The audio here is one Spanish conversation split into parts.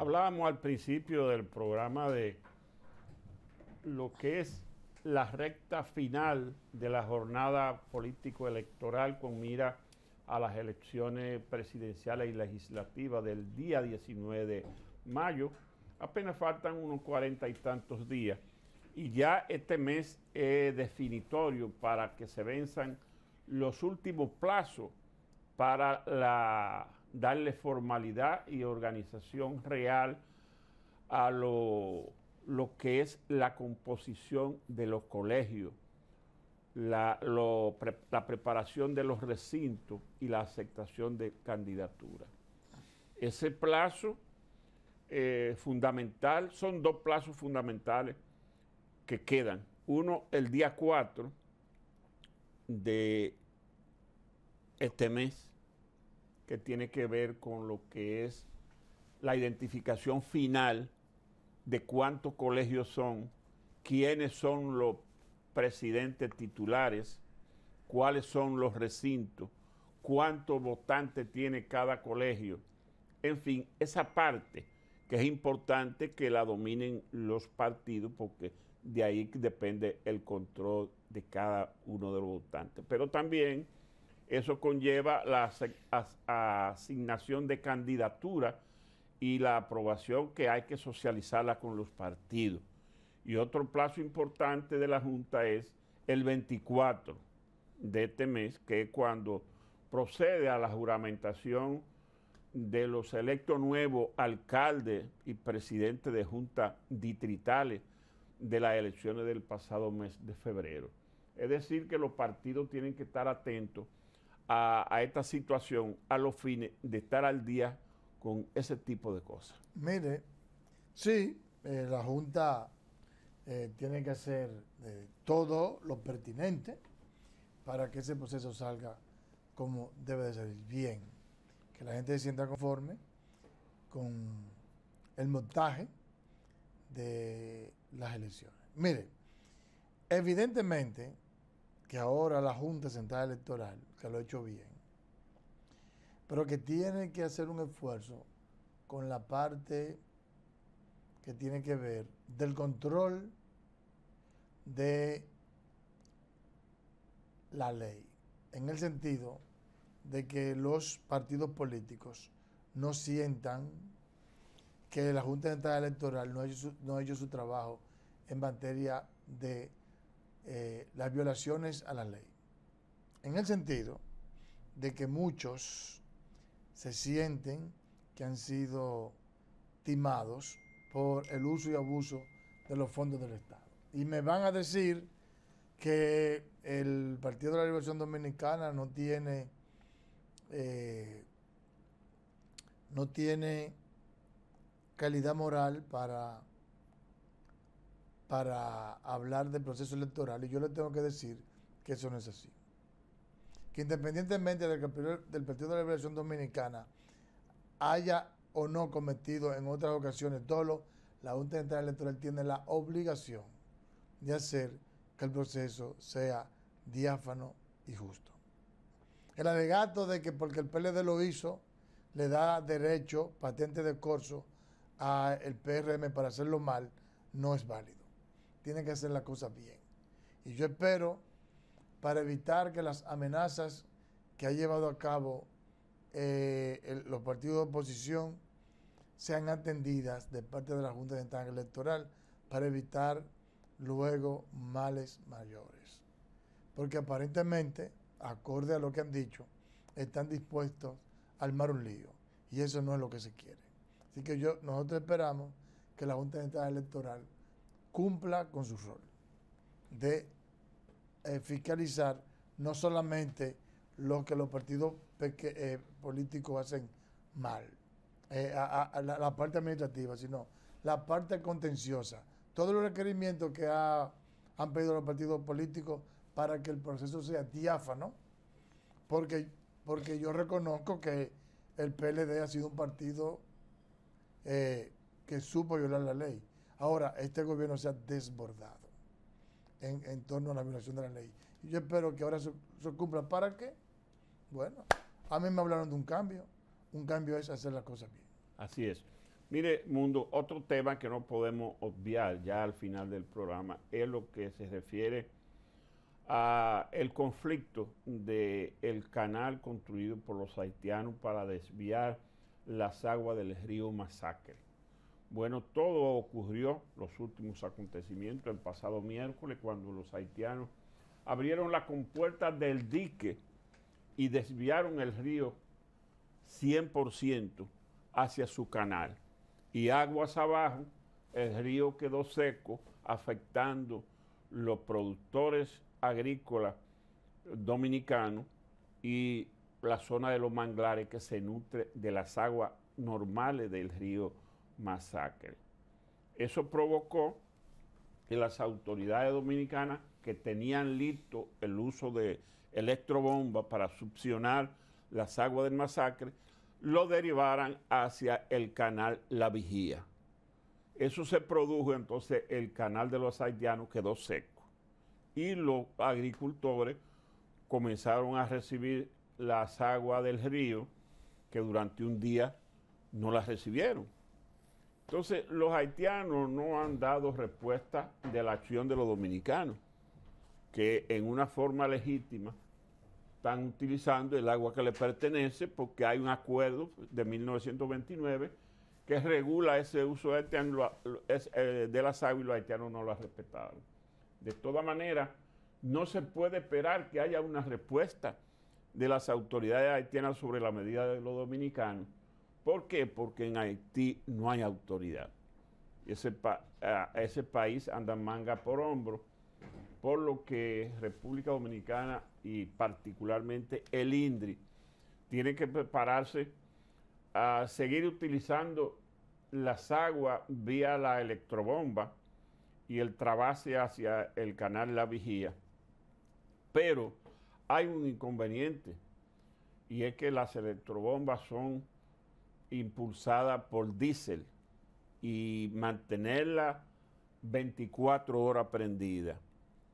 Hablábamos al principio del programa de lo que es la recta final de la jornada político-electoral con mira a las elecciones presidenciales y legislativas del día 19 de mayo. Apenas faltan unos cuarenta y tantos días y ya este mes es definitorio para que se venzan los últimos plazos para la darle formalidad y organización real a lo, que es la composición de los colegios, la, preparación de los recintos y la aceptación de candidaturas. Ese plazo eh, fundamental, son dos plazos fundamentales que quedan. Uno, el día 4 de este mes, que tiene que ver con lo que es la identificación final de cuántos colegios son, quiénes son los presidentes titulares, cuáles son los recintos, cuántos votantes tiene cada colegio. En fin, esa parte que es importante que la dominen los partidos porque de ahí depende el control de cada uno de los votantes. Pero también eso conlleva la asignación de candidatura y la aprobación que hay que socializarla con los partidos. Y otro plazo importante de la Junta es el 24 de este mes, que es cuando procede a la juramentación de los electos nuevos alcaldes y presidentes de junta distritales de las elecciones del pasado mes de febrero. Es decir, que los partidos tienen que estar atentos a, esta situación a los fines de estar al día con ese tipo de cosas. Mire, sí, eh, la Junta eh, tiene que hacer eh, todo lo pertinente para que ese proceso salga como debe de salir bien, que la gente se sienta conforme con el montaje de las elecciones. Mire, evidentemente que ahora la Junta Central Electoral, que lo ha hecho bien, pero que tiene que hacer un esfuerzo con la parte que tiene que ver del control de la ley, en el sentido de que los partidos políticos no sientan que la Junta Central Electoral no ha hecho su, no ha hecho su trabajo en materia de eh, las violaciones a la ley. En el sentido de que muchos se sienten que han sido timados por el uso y abuso de los fondos del Estado. Y me van a decir que el Partido de la Liberación Dominicana no tiene, eh, no tiene calidad moral para para hablar del proceso electoral y yo le tengo que decir que eso no es así. Que independientemente del, del Partido de la Liberación Dominicana haya o no cometido en otras ocasiones dolo, la Junta Central Electoral tiene la obligación de hacer que el proceso sea diáfano y justo. El alegato de que porque el PLD lo hizo, le da derecho, patente de corso, al PRM para hacerlo mal, no es válido tiene que hacer las cosas bien. Y yo espero, para evitar que las amenazas que ha llevado a cabo eh, los partidos de oposición sean atendidas de parte de la Junta de Electoral para evitar luego males mayores. Porque aparentemente, acorde a lo que han dicho, están dispuestos a armar un lío. Y eso no es lo que se quiere. Así que yo, nosotros esperamos que la Junta de Entrada Electoral cumpla con su rol de eh, fiscalizar no solamente lo que los partidos eh, políticos hacen mal, eh, a, la, parte administrativa, sino la parte contenciosa. Todos los requerimientos que ha, han pedido los partidos políticos para que el proceso sea diáfano, porque, porque yo reconozco que el PLD ha sido un partido que supo violar la ley Ahora, este gobierno se ha desbordado en, torno a la violación de la ley. yo espero que ahora se, cumplan. cumpla. ¿Para qué? Bueno, a mí me hablaron de un cambio. Un cambio es hacer las cosas bien. Así es. Mire, Mundo, otro tema que no podemos obviar ya al final del programa es lo que se refiere a el conflicto del el canal construido por los haitianos para desviar las aguas del río Masacre. Bueno, todo ocurrió, los últimos acontecimientos, el pasado miércoles, cuando los haitianos abrieron la compuerta del dique y desviaron el río 100% hacia su canal. Y aguas abajo, el río quedó seco, afectando los productores agrícolas dominicanos y la zona de los manglares que se nutre de las aguas normales del río masacre. Eso provocó que las autoridades dominicanas que tenían listo el uso de electrobombas para succionar las aguas del masacre, lo derivaran hacia el canal La Vigía. Eso se produjo, entonces el canal de los haitianos quedó seco y los agricultores comenzaron a recibir las aguas del río que durante un día no las recibieron. Entonces, los haitianos no han dado respuesta de la acción de los dominicanos, que en una forma legítima están utilizando el agua que les pertenece porque hay un acuerdo de 1929 que regula ese uso eh, de las aguas y los haitianos no lo han respetado. De todas maneras, no se puede esperar que haya una respuesta de las autoridades haitianas sobre la medida de los dominicanos ¿Por qué? Porque en Haití no hay autoridad. Ese, país anda manga por hombro, por lo que República Dominicana y particularmente el INDRI tienen que prepararse a seguir utilizando las aguas vía la electrobomba y el trabase hacia el canal La Vigía. Pero hay un inconveniente y es que las electrobombas son impulsada por diésel y mantenerla 24 horas prendida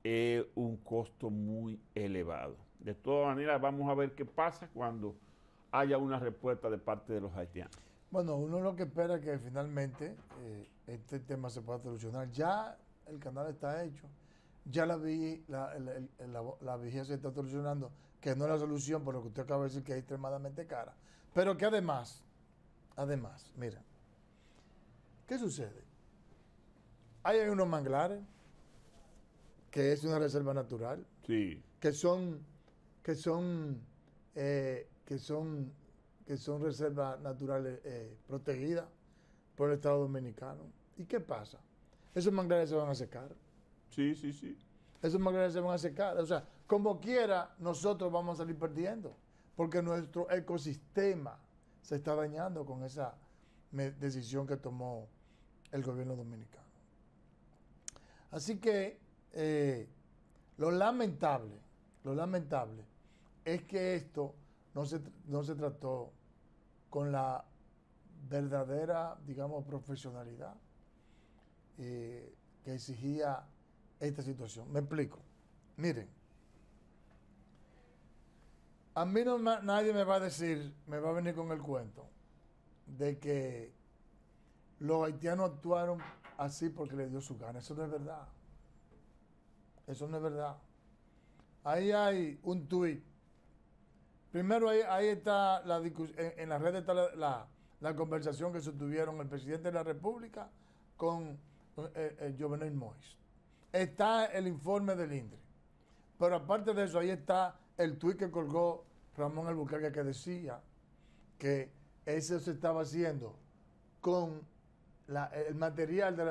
es un costo muy elevado. De todas maneras, vamos a ver qué pasa cuando haya una respuesta de parte de los haitianos. Bueno, uno lo que espera es que finalmente eh, este tema se pueda solucionar. Ya el canal está hecho, ya la, vi, la, la vigía se está solucionando, que no es la solución, por lo que usted acaba de decir que es extremadamente cara, pero que además Además, mira, ¿qué sucede? hay unos manglares, que es una reserva natural, sí. que son, que son, eh, que son, que son reservas naturales eh, protegidas por el Estado Dominicano. ¿Y qué pasa? Esos manglares se van a secar. Sí, sí, sí. Esos manglares se van a secar. O sea, como quiera, nosotros vamos a salir perdiendo, porque nuestro ecosistema se está dañando con esa decisión que tomó el gobierno dominicano. Así que eh, lo lamentable, lo lamentable es que esto no se, no se trató con la verdadera, digamos, profesionalidad eh, que exigía esta situación. Me explico. Miren, a mí nadie me va a decir, me va a venir con el cuento de que los haitianos actuaron así porque le dio su gana. Eso no es verdad. Eso no es verdad. Ahí hay un tuit. Primero ahí, está en, la red está la, conversación que sostuvieron el presidente de la República con el eh, eh, Jovenel Mois. Está el informe del INDRE. Pero aparte de eso, ahí está el tuit que colgó Ramón Albuquerque que decía que eso se estaba haciendo con el material de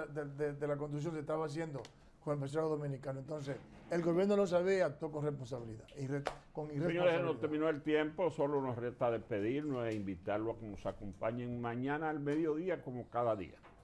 la, conducción construcción se estaba haciendo con el personal dominicano. Entonces, el gobierno lo sabía, tocó con responsabilidad. y con Señores, nos terminó el tiempo, solo nos resta despedirnos e invitarlo a que nos acompañen mañana al mediodía como cada día.